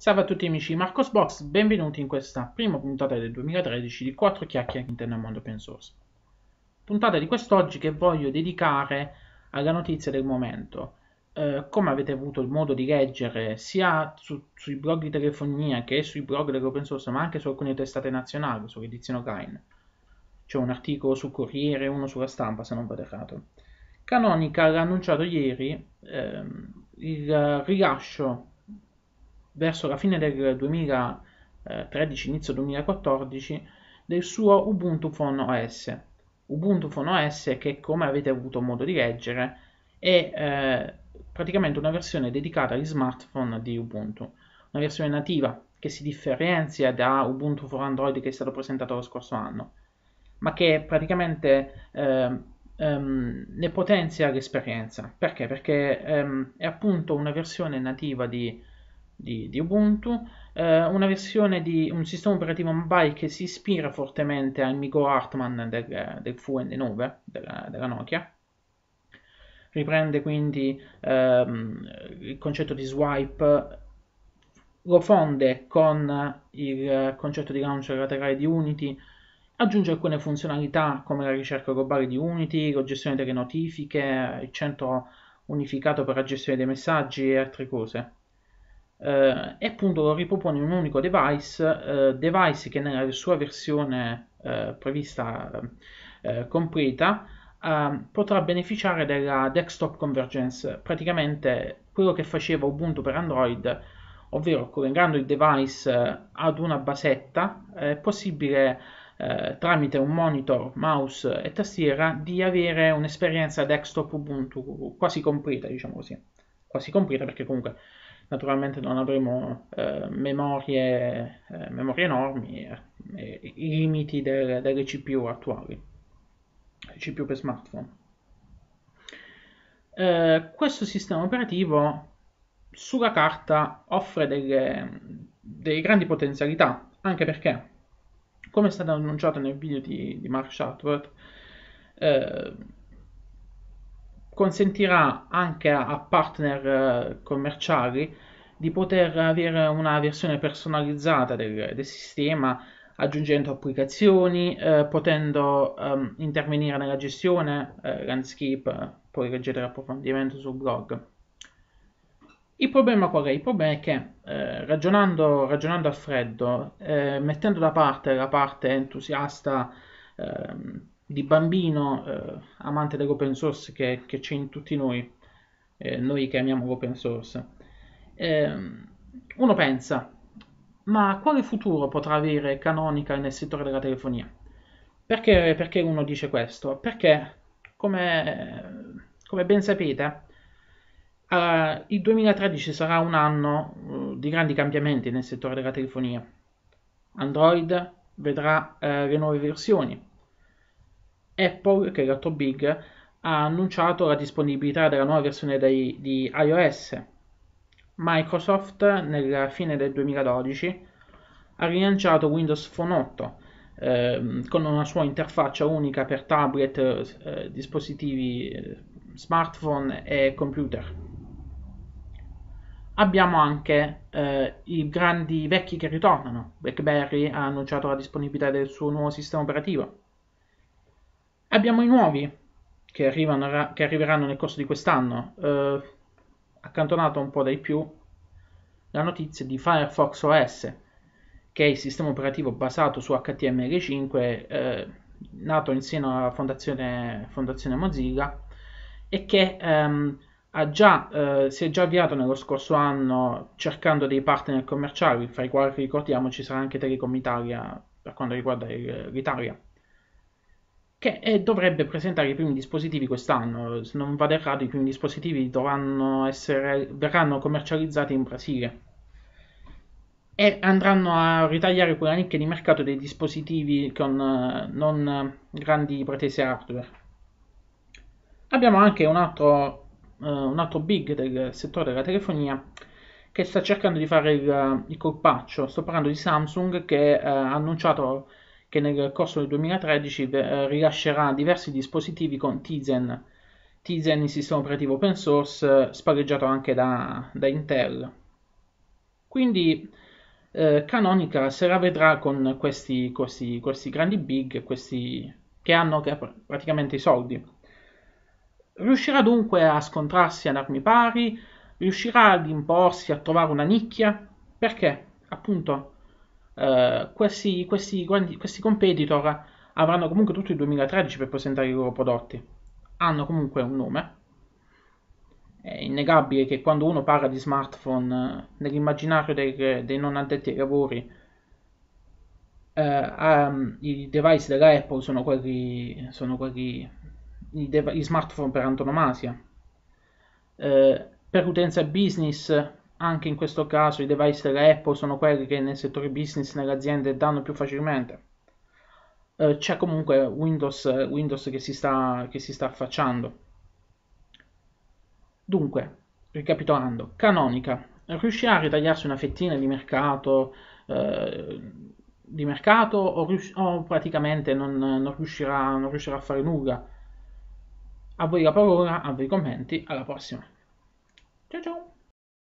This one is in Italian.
Salve a tutti amici di Box, benvenuti in questa prima puntata del 2013 di 4 chiacchiere interno al mondo open source. Puntata di quest'oggi che voglio dedicare alla notizia del momento. Eh, come avete avuto il modo di leggere sia su, sui blog di telefonia che sui blog dell'open source, ma anche su alcune testate nazionali, sull'edizione online. C'è un articolo su Corriere e uno sulla stampa, se non vado errato. Canonical ha annunciato ieri ehm, il rilascio verso la fine del 2013, eh, inizio 2014, del suo Ubuntu Phone OS. Ubuntu Phone OS che, come avete avuto modo di leggere, è eh, praticamente una versione dedicata agli smartphone di Ubuntu, una versione nativa che si differenzia da Ubuntu for Android che è stato presentato lo scorso anno, ma che praticamente eh, ehm, ne potenzia l'esperienza. Perché? Perché ehm, è appunto una versione nativa di di, di Ubuntu, eh, una versione di un sistema operativo mobile che si ispira fortemente al Migo Hartman del, del VN9 della, della Nokia, riprende quindi ehm, il concetto di swipe, lo fonde con il concetto di launcher laterale di Unity, aggiunge alcune funzionalità come la ricerca globale di Unity, la gestione delle notifiche, il centro unificato per la gestione dei messaggi e altre cose eh, e appunto lo ripropone in un unico device, eh, device che nella sua versione eh, prevista eh, completa ehm, potrà beneficiare della desktop convergence, praticamente quello che faceva Ubuntu per Android, ovvero collegando il device ad una basetta è possibile eh, tramite un monitor, mouse e tastiera di avere un'esperienza desktop Ubuntu quasi completa, diciamo così quasi completa perché comunque naturalmente non avremo eh, memorie, eh, memorie, enormi eh, e, eh, i limiti del, delle CPU attuali, CPU per smartphone. Eh, questo sistema operativo sulla carta offre delle, delle, grandi potenzialità, anche perché, come è stato annunciato nel video di, di Mark Shuttleworth, consentirà anche a partner eh, commerciali di poter avere una versione personalizzata del, del sistema aggiungendo applicazioni, eh, potendo ehm, intervenire nella gestione, eh, landscape, eh, poi leggere l'approfondimento sul blog. Il problema qual è? Il problema è che eh, ragionando, ragionando, a freddo, eh, mettendo da parte la parte entusiasta ehm, di bambino eh, amante dell'open source che, che, c'è in tutti noi, eh, noi che amiamo l'open source, eh, uno pensa, ma quale futuro potrà avere Canonical nel settore della telefonia? Perché, perché uno dice questo? Perché, come, come ben sapete, Uh, il 2013 sarà un anno uh, di grandi cambiamenti nel settore della telefonia. Android vedrà uh, le nuove versioni, Apple, che è l'otto big, ha annunciato la disponibilità della nuova versione dei, di iOS. Microsoft, nella fine del 2012, ha rilanciato Windows Phone 8 eh, con una sua interfaccia unica per tablet, eh, dispositivi eh, smartphone e computer. Abbiamo anche eh, i grandi vecchi che ritornano. BlackBerry ha annunciato la disponibilità del suo nuovo sistema operativo. Abbiamo i nuovi che, arrivano, che arriveranno nel corso di quest'anno, eh, accantonato un po' dai più, la notizia di Firefox OS, che è il sistema operativo basato su HTML5, eh, nato insieme alla fondazione, fondazione, Mozilla, e che ehm, Già, eh, si è già avviato nello scorso anno cercando dei partner commerciali, fra i quali ricordiamo ci sarà anche Telecom Italia per quanto riguarda l'Italia che eh, dovrebbe presentare i primi dispositivi quest'anno. Se non vado errato, i primi dispositivi essere, verranno commercializzati in Brasile e andranno a ritagliare quella nicchia di mercato dei dispositivi con eh, non eh, grandi pretese hardware. Abbiamo anche un altro, eh, un altro big del settore della telefonia che sta cercando di fare il, eh, il colpaccio. Sto parlando di Samsung che eh, ha annunciato che nel corso del 2013 eh, rilascerà diversi dispositivi con Tizen. Tizen è sistema operativo open source eh, spalleggiato anche da, da Intel. Quindi eh, Canonical se la vedrà con questi, questi, questi grandi big questi, che hanno praticamente i soldi. Riuscirà dunque a scontrarsi ad armi pari, riuscirà ad imporsi a trovare una nicchia, perché appunto eh, questi, questi, questi competitor avranno comunque tutto il 2013 per presentare i loro prodotti. Hanno comunque un nome. È innegabile che quando uno parla di smartphone, eh, nell'immaginario dei, dei non addetti ai lavori, eh, um, i device della Apple sono quelli, sono quelli i, dev- i smartphone per antonomasia. Eh, per utenza business anche in questo caso i device della Apple sono quelli che nel settore business nelle aziende danno più facilmente. Eh, c'è comunque Windows, Windows che, si sta, che si sta affacciando. Dunque, ricapitolando, Canonica riuscirà a ritagliarsi una fettina di mercato, eh, di mercato o, rius- o, praticamente non, non, riuscirà, non riuscirà a fare nulla? A voi la parola, a voi i commenti, alla prossima. Ciao ciao!